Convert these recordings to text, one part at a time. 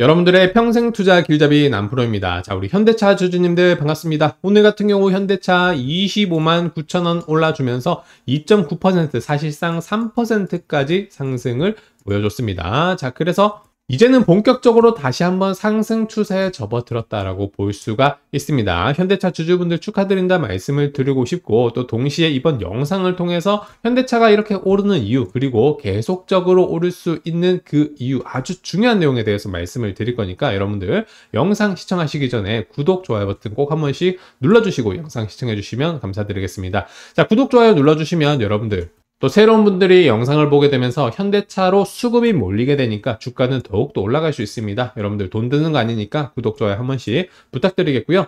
여러분들의 평생 투자 길잡이 남프로입니다. 자, 우리 현대차 주주님들 반갑습니다. 오늘 같은 경우 현대차 25만 9천원 올라주면서 2.9% 사실상 3%까지 상승을 보여줬습니다. 자, 그래서 이제는 본격적으로 다시 한번 상승 추세에 접어들었다라고 볼 수가 있습니다. 현대차 주주분들 축하드린다 말씀을 드리고 싶고 또 동시에 이번 영상을 통해서 현대차가 이렇게 오르는 이유 그리고 계속적으로 오를 수 있는 그 이유 아주 중요한 내용에 대해서 말씀을 드릴 거니까 여러분들 영상 시청하시기 전에 구독, 좋아요 버튼 꼭 한 번씩 눌러주시고 영상 시청해 주시면 감사드리겠습니다. 자 구독, 좋아요 눌러주시면 여러분들 또 새로운 분들이 영상을 보게 되면서 현대차로 수급이 몰리게 되니까 주가는 더욱더 올라갈 수 있습니다. 여러분들 돈 드는 거 아니니까 구독, 좋아요 한 번씩 부탁드리겠고요.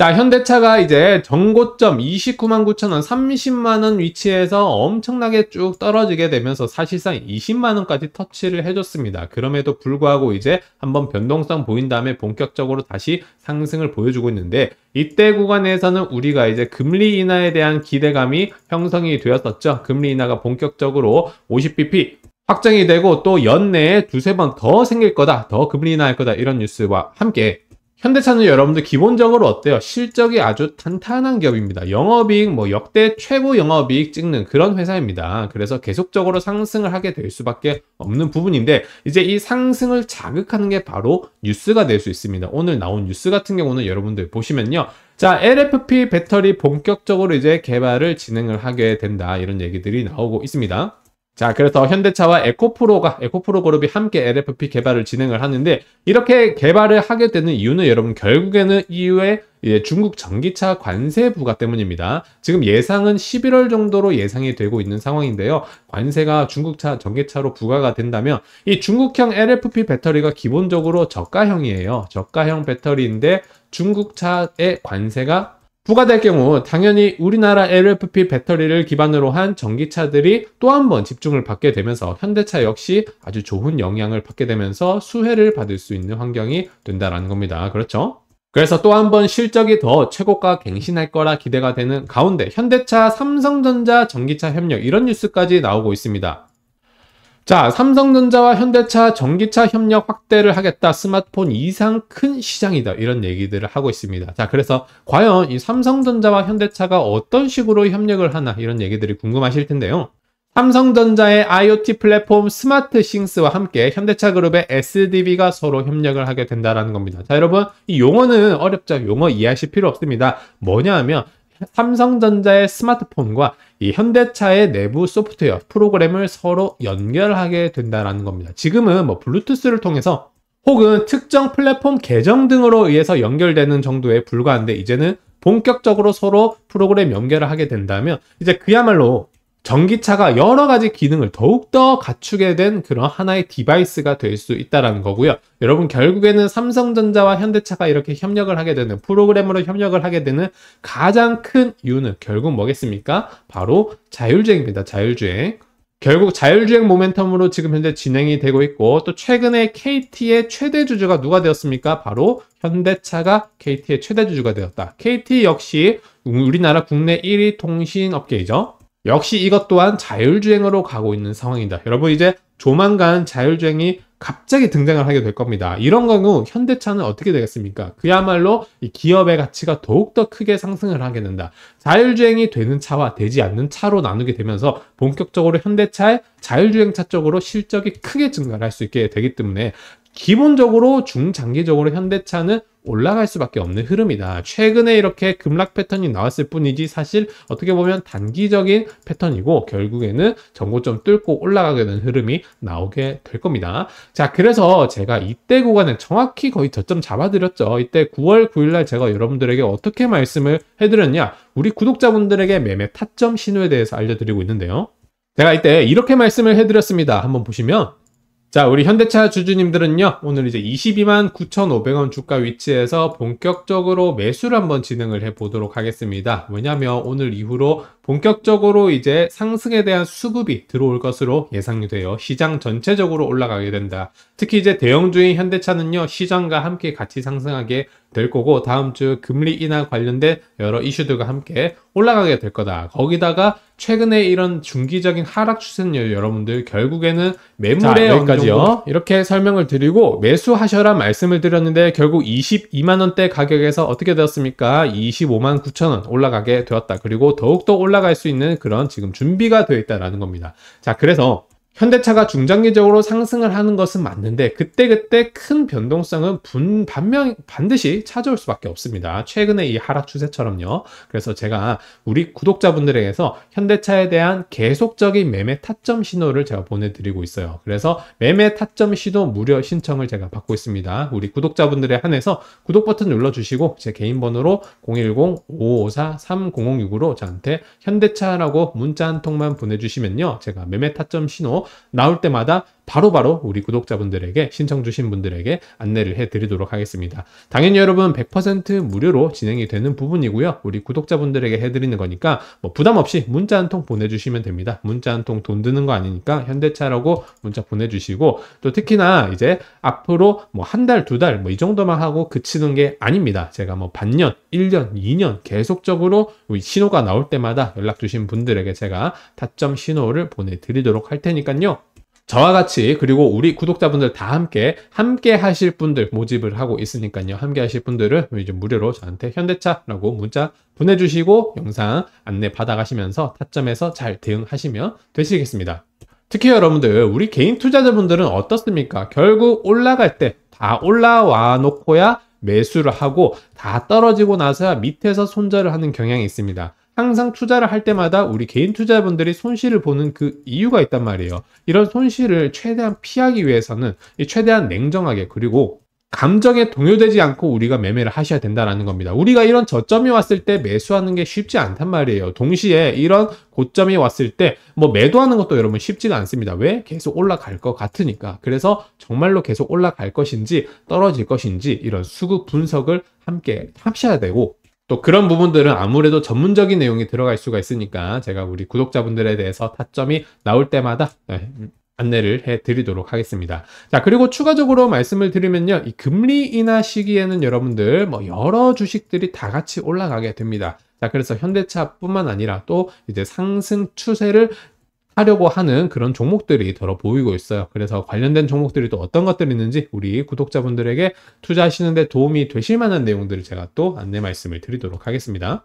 자 현대차가 이제 전고점 29만 9천원 30만원 위치에서 엄청나게 쭉 떨어지게 되면서 사실상 20만원까지 터치를 해줬습니다 그럼에도 불구하고 이제 한번 변동성 보인 다음에 본격적으로 다시 상승을 보여주고 있는데 이때 구간에서는 우리가 이제 금리 인하에 대한 기대감이 형성이 되었었죠 금리 인하가 본격적으로 50bp 확정이 되고 또 연내에 두세 번 더 생길 거다 더 금리 인하할 거다 이런 뉴스와 함께 현대차는 여러분들 기본적으로 어때요? 실적이 아주 탄탄한 기업입니다. 영업이익 뭐 역대 최고 영업이익 찍는 그런 회사입니다. 그래서 계속적으로 상승을 하게 될 수밖에 없는 부분인데 이제 이 상승을 자극하는 게 바로 뉴스가 될 수 있습니다. 오늘 나온 뉴스 같은 경우는 여러분들 보시면요. 자, LFP 배터리 본격적으로 이제 개발을 진행을 하게 된다. 이런 얘기들이 나오고 있습니다. 자, 그래서 현대차와 에코프로가, 에코프로 그룹이 함께 LFP 개발을 진행을 하는데, 이렇게 개발을 하게 되는 이유는 여러분, 결국에는 이후에 중국 전기차 관세 부과 때문입니다. 지금 예상은 11월 정도로 예상이 되고 있는 상황인데요. 관세가 중국차 전기차로 부과가 된다면, 이 중국형 LFP 배터리가 기본적으로 저가형이에요. 저가형 배터리인데, 중국차의 관세가 부과될 경우 당연히 우리나라 LFP 배터리를 기반으로 한 전기차들이 또 한 번 집중을 받게 되면서 현대차 역시 아주 좋은 영향을 받게 되면서 수혜를 받을 수 있는 환경이 된다라는 겁니다. 그렇죠? 그래서 또 한 번 실적이 더 최고가 갱신할 거라 기대가 되는 가운데 현대차, 삼성전자, 전기차 협력 이런 뉴스까지 나오고 있습니다. 자, 삼성전자와 현대차, 전기차 협력 확대를 하겠다. 스마트폰 이상 큰 시장이다. 이런 얘기들을 하고 있습니다. 자, 그래서 과연 이 삼성전자와 현대차가 어떤 식으로 협력을 하나 이런 얘기들이 궁금하실 텐데요. 삼성전자의 IoT 플랫폼 스마트 싱스와 함께 현대차 그룹의 SDV가 서로 협력을 하게 된다라는 겁니다. 자, 여러분, 이 용어는 어렵죠. 용어 이해하실 필요 없습니다. 뭐냐 하면 삼성전자의 스마트폰과 이 현대차의 내부 소프트웨어 프로그램을 서로 연결하게 된다는 겁니다. 지금은 뭐 블루투스를 통해서 혹은 특정 플랫폼 계정 등으로 의해서 연결되는 정도에 불과한데 이제는 본격적으로 서로 프로그램 연결을 하게 된다면 이제 그야말로 전기차가 여러 가지 기능을 더욱더 갖추게 된 그런 하나의 디바이스가 될 수 있다라는 거고요. 여러분 결국에는 삼성전자와 현대차가 이렇게 협력을 하게 되는 프로그램으로 협력을 하게 되는 가장 큰 이유는 결국 뭐겠습니까? 바로 자율주행입니다. 자율주행. 결국 자율주행 모멘텀으로 지금 현재 진행이 되고 있고 또 최근에 KT의 최대 주주가 누가 되었습니까? 바로 현대차가 KT의 최대 주주가 되었다. KT 역시 우리나라 국내 1위 통신업계이죠. 역시 이것 또한 자율주행으로 가고 있는 상황이다. 여러분 이제 조만간 자율주행이 갑자기 등장을 하게 될 겁니다. 이런 경우 현대차는 어떻게 되겠습니까? 그야말로 기업의 가치가 더욱더 크게 상승을 하게 된다. 자율주행이 되는 차와 되지 않는 차로 나누게 되면서 본격적으로 현대차의 자율주행차 쪽으로 실적이 크게 증가를 할 수 있게 되기 때문에 기본적으로 중장기적으로 현대차는 올라갈 수밖에 없는 흐름이다. 최근에 이렇게 급락 패턴이 나왔을 뿐이지 사실 어떻게 보면 단기적인 패턴이고 결국에는 전고점 뚫고 올라가게 되는 흐름이 나오게 될 겁니다. 자, 그래서 제가 이때 구간에 정확히 거의 저점 잡아드렸죠. 이때 9월 9일날 제가 여러분들에게 어떻게 말씀을 해드렸냐. 우리 구독자분들에게 매매 타점 신호에 대해서 알려드리고 있는데요. 제가 이때 이렇게 말씀을 해드렸습니다. 한번 보시면 자, 우리 현대차 주주님들은요, 오늘 이제 22만 9,500원 주가 위치에서 본격적으로 매수를 한번 진행을 해 보도록 하겠습니다. 왜냐면 하 오늘 이후로 본격적으로 이제 상승에 대한 수급이 들어올 것으로 예상이 되어 시장 전체적으로 올라가게 된다. 특히 이제 대형주인 현대차는요, 시장과 함께 같이 상승하게 될 거고 다음 주 금리 인하 관련된 여러 이슈들과 함께 올라가게 될 거다. 거기다가 최근에 이런 중기적인 하락 추세는 여러분들 결국에는 매물에 여기까지요. 이렇게 설명을 드리고 매수하셔라 말씀을 드렸는데 결국 22만 원대 가격에서 어떻게 되었습니까? 25만 9천 원 올라가게 되었다. 그리고 더욱더 올라갈 수 있는 그런 지금 준비가 되어 있다라는 겁니다. 자, 그래서 현대차가 중장기적으로 상승을 하는 것은 맞는데 그때그때 큰 변동성은 분, 반명, 반드시 찾아올 수밖에 없습니다. 최근에이 하락 추세처럼요. 그래서 제가 우리 구독자분들에게서 현대차에 대한 계속적인 매매 타점 신호를 제가 보내드리고 있어요. 그래서 매매 타점 신호 무료 신청을 제가 받고 있습니다. 우리 구독자분들에 한해서 구독 버튼 눌러주시고 제 개인 번호로 010-554-3006으로 저한테 현대차라고 문자 한 통만 보내주시면요. 제가 매매 타점 신호 나올 때마다 바로바로 우리 구독자분들에게 신청 주신 분들에게 안내를 해드리도록 하겠습니다. 당연히 여러분 100% 무료로 진행이 되는 부분이고요. 우리 구독자분들에게 해드리는 거니까 뭐 부담 없이 문자 한 통 보내주시면 됩니다. 문자 한 통 돈 드는 거 아니니까 현대차라고 문자 보내주시고 또 특히나 이제 앞으로 뭐 한 달, 두 달 뭐 이 정도만 하고 그치는 게 아닙니다. 제가 뭐 반년, 1년, 2년 계속적으로 신호가 나올 때마다 연락 주신 분들에게 제가 타점 신호를 보내드리도록 할 테니까요. 저와 같이 그리고 우리 구독자분들 다 함께 함께 하실 분들 모집을 하고 있으니까요. 함께 하실 분들은 이제 무료로 저한테 현대차라고 문자 보내주시고 영상 안내 받아가시면서 타점에서 잘 대응하시면 되시겠습니다. 특히 여러분들 우리 개인 투자자분들은 어떻습니까? 결국 올라갈 때 다 올라와 놓고야 매수를 하고 다 떨어지고 나서야 밑에서 손절을 하는 경향이 있습니다. 항상 투자를 할 때마다 우리 개인 투자분들이 손실을 보는 그 이유가 있단 말이에요. 이런 손실을 최대한 피하기 위해서는 최대한 냉정하게 그리고 감정에 동요되지 않고 우리가 매매를 하셔야 된다라는 겁니다. 우리가 이런 저점이 왔을 때 매수하는 게 쉽지 않단 말이에요. 동시에 이런 고점이 왔을 때 뭐 매도하는 것도 여러분 쉽지가 않습니다. 왜? 계속 올라갈 것 같으니까. 그래서 정말로 계속 올라갈 것인지 떨어질 것인지 이런 수급 분석을 함께 합셔야 되고 또 그런 부분들은 아무래도 전문적인 내용이 들어갈 수가 있으니까 제가 우리 구독자분들에 대해서 타점이 나올 때마다 네, 안내를 해 드리도록 하겠습니다. 자, 그리고 추가적으로 말씀을 드리면요. 이 금리 인하 시기에는 여러분들 뭐 여러 주식들이 다 같이 올라가게 됩니다. 자, 그래서 현대차뿐만 아니라 또 이제 상승 추세를 하려고 하는 그런 종목들이 더러 보이고 있어요. 그래서 관련된 종목들이 또 어떤 것들이 있는지 우리 구독자분들에게 투자하시는데 도움이 되실 만한 내용들을 제가 또 안내 말씀을 드리도록 하겠습니다.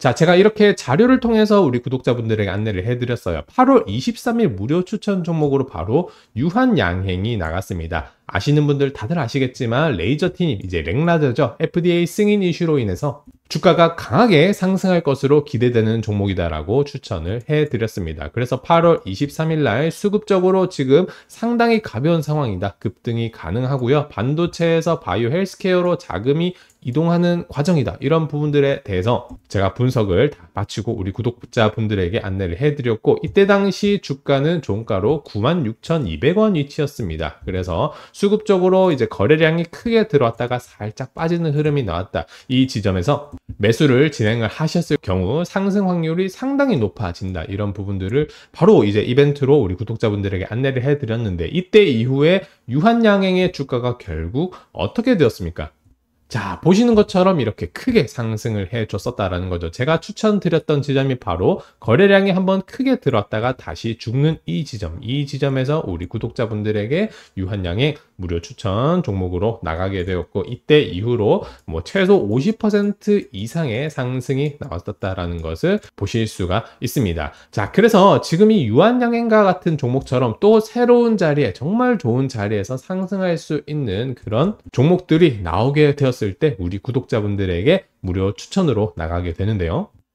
자, 제가 이렇게 자료를 통해서 우리 구독자분들에게 안내를 해드렸어요. 8월 23일 무료 추천 종목으로 바로 유한양행이 나갔습니다. 아시는 분들 다들 아시겠지만 레이저 틴입, 이제 랭라저죠 FDA 승인 이슈로 인해서 주가가 강하게 상승할 것으로 기대되는 종목이다라고 추천을 해드렸습니다. 그래서 8월 23일 날 수급적으로 지금 상당히 가벼운 상황이다. 급등이 가능하고요. 반도체에서 바이오 헬스케어로 자금이 이동하는 과정이다. 이런 부분들에 대해서 제가 분석을 다 마치고 우리 구독자분들에게 안내를 해드렸고 이때 당시 주가는 종가로 96,200원 위치였습니다. 그래서 수급적으로 이제 거래량이 크게 들어왔다가 살짝 빠지는 흐름이 나왔다. 이 지점에서 매수를 진행을 하셨을 경우 상승 확률이 상당히 높아진다. 이런 부분들을 바로 이제 이벤트로 우리 구독자분들에게 안내를 해드렸는데 이때 이후에 유한양행의 주가가 결국 어떻게 되었습니까? 자, 보시는 것처럼 이렇게 크게 상승을 해줬었다라는 거죠. 제가 추천드렸던 지점이 바로 거래량이 한번 크게 들었다가 다시 죽는 이 지점. 이 지점에서 우리 구독자분들에게 유한양행 무료 추천 종목으로 나가게 되었고 이때 이후로 뭐 최소 50% 이상의 상승이 나왔었다라는 것을 보실 수가 있습니다. 자, 그래서 지금 이 유한양행과 같은 종목처럼 또 새로운 자리에 정말 좋은 자리에서 상승할 수 있는 그런 종목들이 나오게 되었습니 되었을 때 우리 구독자분들에게 무료 추천으로 나가게 되는데요.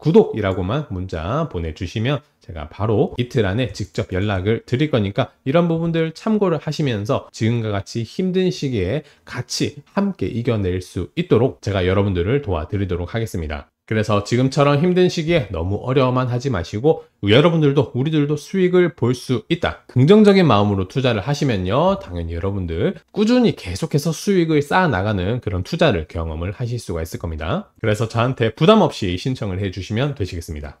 구독이라고만 문자 보내주시면 제가 바로 이틀 안에 직접 연락을 드릴 거니까 이런 부분들 참고를 하시면서 지금과 같이 힘든 시기에 같이 함께 이겨낼 수 있도록 제가 여러분들을 도와드리도록 하겠습니다. 그래서 지금처럼 힘든 시기에 너무 어려워만 하지 마시고 여러분들도 우리들도 수익을 볼 수 있다 긍정적인 마음으로 투자를 하시면요 당연히 여러분들 꾸준히 계속해서 수익을 쌓아 나가는 그런 투자를 경험을 하실 수가 있을 겁니다 그래서 저한테 부담 없이 신청을 해 주시면 되시겠습니다